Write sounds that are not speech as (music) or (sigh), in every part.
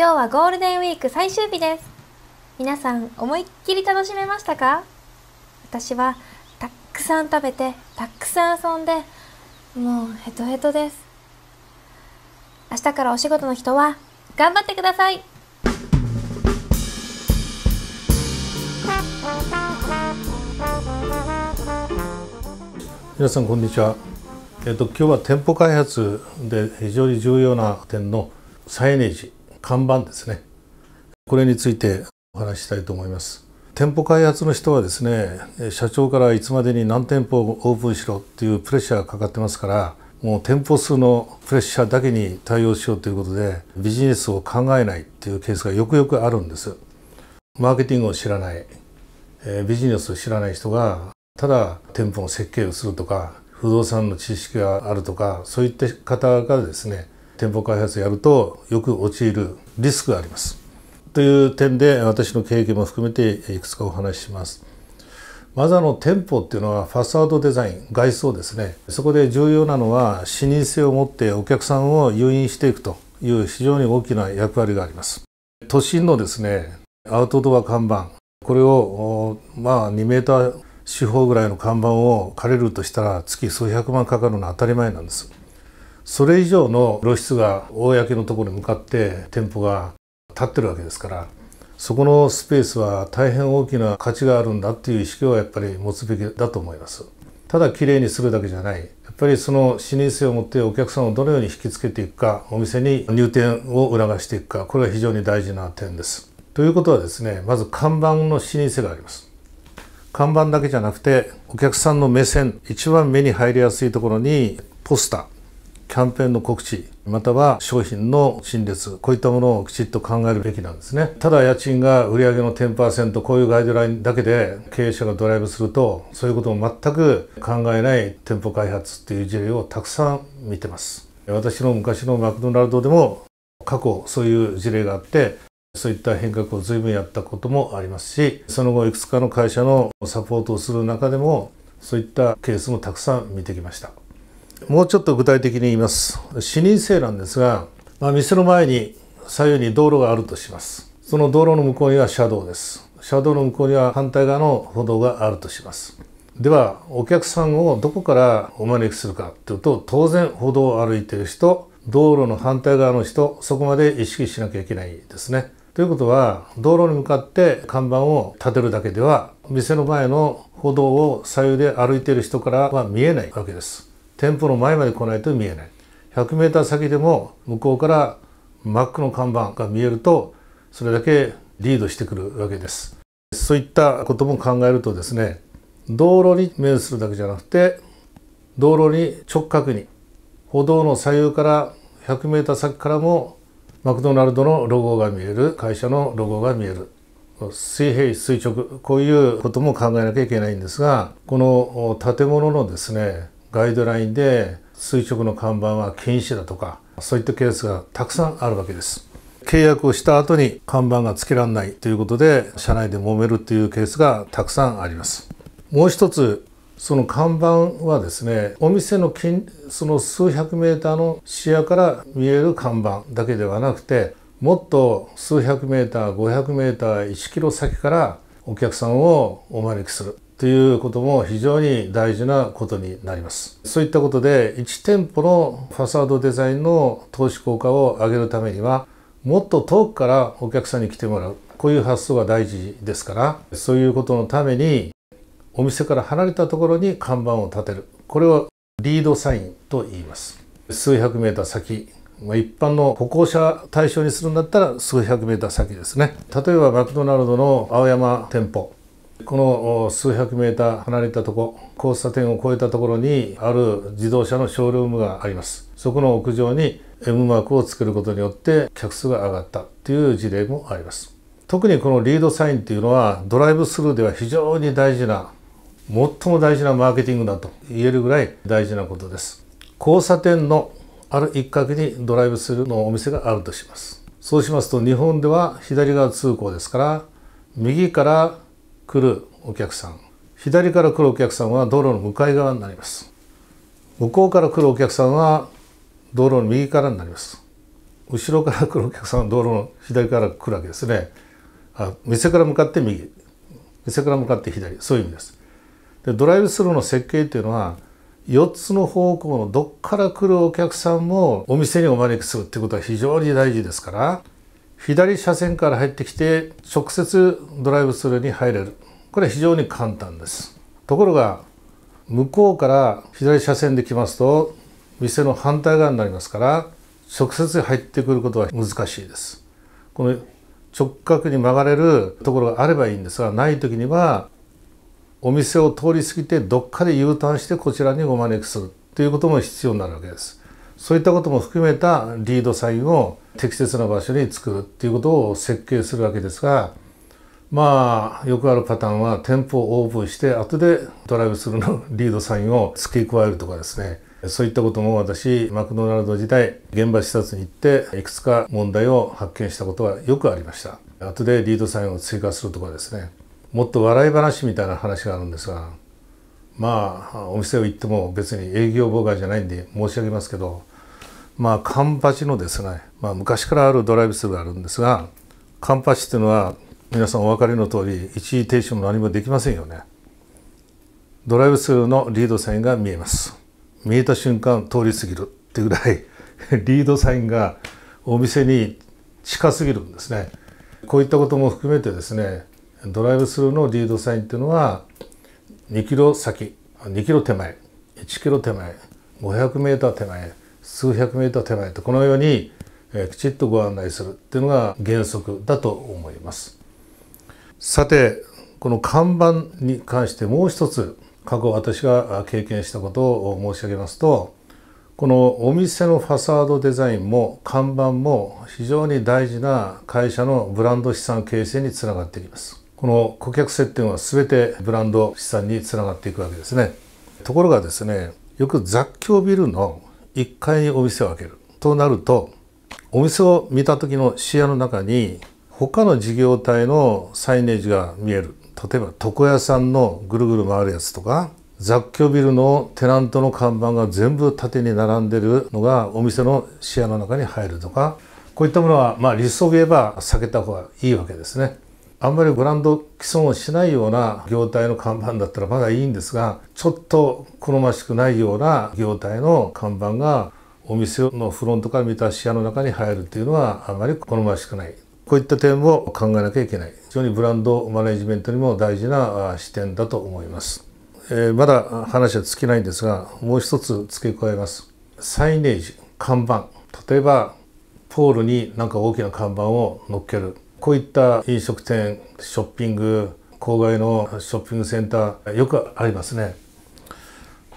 今日はゴールデンウィーク最終日です皆さん思いっきり楽しめましたか私はたくさん食べてたくさん遊んでもうヘトヘトです明日からお仕事の人は頑張ってくださいみなさんこんにちは、えっと、今日は店舗開発で非常に重要な点のサイネージ看板ですねこれについてお話ししたいと思います店舗開発の人はですね社長からいつまでに何店舗オープンしろっていうプレッシャーがかかってますからもう店舗数のプレッシャーだけに対応しようということでビジネスを考えないっていうケースがよくよくあるんですマーケティングを知らない、えビジネスを知らない人がただ店舗の設計をするとか不動産の知識があるとかそういった方がですね店舗開発やるとよく陥るリスクがあります。という点で私の経験も含めていくつかお話しします。まずあの店舗っていうのはファサードデザイン外装ですねそこで重要なのは視認性を持ってお客さんを誘引していくという非常に大きな役割があります都心のですねアウトドア看板これをまあ2ー四方ぐらいの看板を借りるとしたら月数百万かかるのは当たり前なんですそれ以上の露出が公のところに向かって店舗が立ってるわけですからそこのスペースは大変大きな価値があるんだっていう意識をやっぱり持つべきだと思いますただ綺麗にするだけじゃないやっぱりその視認性を持ってお客さんをどのように引きつけていくかお店に入店を促していくかこれは非常に大事な点ですということはですねまず看板の視認性があります看板だけじゃなくてお客さんの目線一番目に入りやすいところにポスターャンペーンの告知または商品の陳列こういったものをきちっと考えるべきなんですねただ家賃が売上の10%こういうガイドラインだけで経営者がドライブするとそういうことを全く考えない店舗開発っていう事例をたくさん見てます私の昔のマクドナルドでも過去そういう事例があってそういった変革を随分やったこともありますしその後いくつかの会社のサポートをする中でもそういったケースもたくさん見てきました。もうちょっと具体的に言います視認性なんですが、まあ、店の前に左右に道路があるとしますその道路の向こうには車道です車道の向こうには反対側の歩道があるとしますではお客さんをどこからお招きするかというと当然歩道を歩いている人道路の反対側の人そこまで意識しなきゃいけないですねということは道路に向かって看板を立てるだけでは店の前の歩道を左右で歩いている人からは見えないわけです店舗の前まで来ないと見えない1 0 0ー先でも向こうからマックの看板が見えるとそれだけリードしてくるわけですそういったことも考えるとですね道路に面するだけじゃなくて道路に直角に歩道の左右から1 0 0ー先からもマクドナルドのロゴが見える会社のロゴが見える水平垂直こういうことも考えなきゃいけないんですがこの建物のですねガイドラインで垂直の看板は禁止だとかそういったケースがたくさんあるわけです契約をした後に看板がつけられないということで社内で揉めるというケースがたくさんありますもう一つその看板はですねお店の近その数百メーターの視野から見える看板だけではなくてもっと数百メーター500メーター1キロ先からお客さんをお招きするということも非常に大事なことになりますそういったことで1店舗のファサードデザインの投資効果を上げるためにはもっと遠くからお客さんに来てもらうこういう発想が大事ですからそういうことのためにお店から離れたところに看板を立てるこれをリードサインと言います数百メーター先ま一般の歩行者対象にするんだったら数百メーター先ですね例えばマクドナルドの青山店舗この数百メーター離れたとこ交差点を越えたところにある自動車のショールームがありますそこの屋上に M マークを作ることによって客数が上がったという事例もあります特にこのリードサインっていうのはドライブスルーでは非常に大事な最も大事なマーケティングだと言えるぐらい大事なことです交差点のある一角にドライブスルーのお店があるとしますそうしますと日本では左側通行ですから右から来るお客さん左から来るお客さんは道路の向かい側になります向こうから来るお客さんは道路の右からになります後ろから来るお客さんは道路の左から来るわけですねあ店から向かって右店から向かって左そういう意味ですでドライブスルーの設計っていうのは4つの方向のどっから来るお客さんもお店にお招きするってことは非常に大事ですから左車線から入ってきて直接ドライブスルーに入れるこれ非常に簡単ですところが向こうから左車線で来ますと店の反対側になりますから直接入ってくることは難しいですこの直角に曲がれるところがあればいいんですがない時にはお店を通り過ぎてどっかで U ターンしてこちらにお招きするということも必要になるわけですそういったことも含めたリードサインを適切な場所に作るっていうことを設計するわけですがまあよくあるパターンは店舗をオープンして後でドライブスルーのリードサインを付け加えるとかですねそういったことも私マクドナルド時代現場視察に行っていくつか問題を発見したことはよくありました後でリードサインを追加するとかですねもっと笑い話みたいな話があるんですがまあお店を行っても別に営業妨害じゃないんで申し上げますけどまあカンパチのですね、まあ、昔からあるドライブスルーがあるんですがカンパチっていうのは皆さんお分かりの通り一時停止も何もできませんよねドライブスルーのリードサインが見えます見えた瞬間通り過ぎるっていうぐらい (laughs) リードサインがお店に近すぎるんですねこういったことも含めてですねドライブスルーのリードサインっていうのは2キロ先2キロ手前1キロ手前500メーター手前数百メーター手前とこのように、きちっとご案内するっていうのが原則だと思います。さてこの看板に関してもう一つ過去私が経験したことを申し上げますとこのお店のファサードデザインも看板も非常に大事な会社のブランド資産形成につながってきます。この顧客接点は全てブランド資産につながっていくわけですねところがですねよく雑居ビルの1階にお店を開けるとなるとお店を見た時の視野の中に他の事業体のサイネージが見える例えば床屋さんのぐるぐる回るやつとか雑居ビルのテナントの看板が全部縦に並んでるのがお店の視野の中に入るとかこういったものはまあ理想を言えば避けた方がいいわけですね。あんまりブランド既存をしないような業態の看板だったらまだいいんですがちょっと好ましくないような業態の看板がお店のフロントから見た視野の中に入るというのはあまり好ましくないこういった点を考えなきゃいけない非常にブランドマネジメントにも大事な視点だと思います、えー、まだ話は尽きないんですがもう一つ付け加えますサイネージ看板例えばポールになんか大きな看板を乗っけるこういった飲食店ショッピング郊外のショッピングセンターよくありますね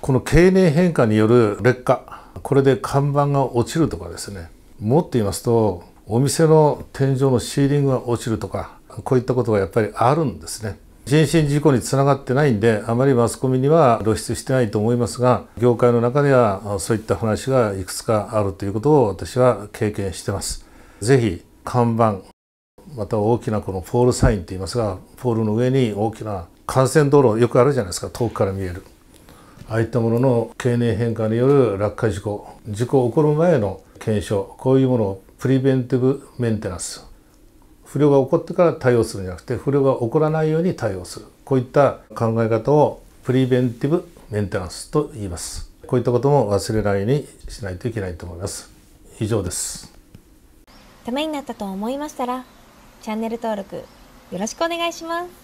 この経年変化による劣化これで看板が落ちるとかですねもっと言いますとお店の天井のシーリングが落ちるとかこういったことがやっぱりあるんですね人身事故につながってないんであまりマスコミには露出してないと思いますが業界の中ではそういった話がいくつかあるということを私は経験してます是非看板また大きなこのポールサインっていいますがポールの上に大きな幹線道路よくあるじゃないですか遠くから見えるああいったものの経年変化による落下事故事故起こる前の検証こういうものをプリベンティブメンテナンス不良が起こってから対応するんじゃなくて不良が起こらないように対応するこういった考え方をプリベンティブメンテナンスと言いますこういったことも忘れないようにしないといけないと思います以上ですためになったと思いましたらチャンネル登録よろしくお願いします。